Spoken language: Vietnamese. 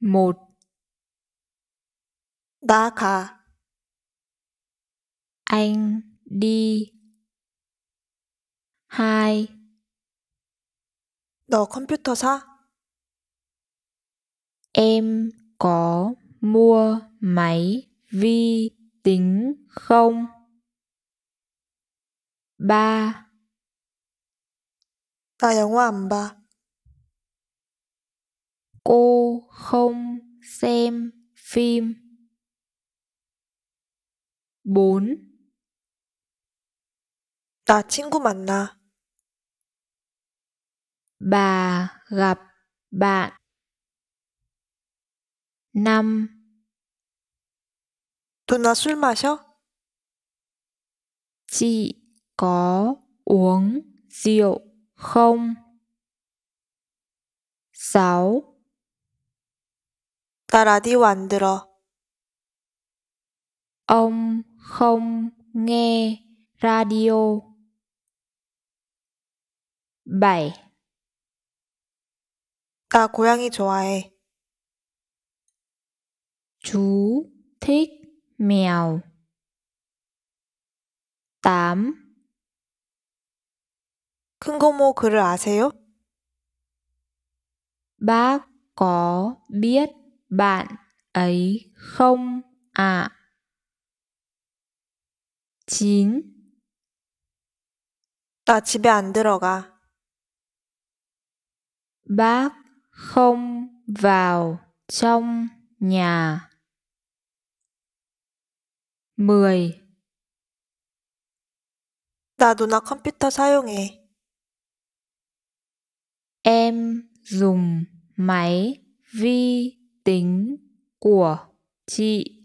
một Baka Anh đi hai 너 컴퓨터 사? Em có mua máy vi tính không? ba ta 영화 안 봐 cô không xem phim 4나 친구 만나 bà gặp bạn 5 누나 술 마셔? chị có uống rượu không? 6나 라디오 안 들어. Ông không nghe radio. 7. 나 고양이 좋아해. Chú thích mèo. 8. 큰 고모 글을 아세요? Bác có biết bạn ấy không ạ? À? 9. 나 집에 안 들어가. Bác không vào trong nhà. 10. 나 누나 컴퓨터 사용해. Em dùng máy vi tính của chị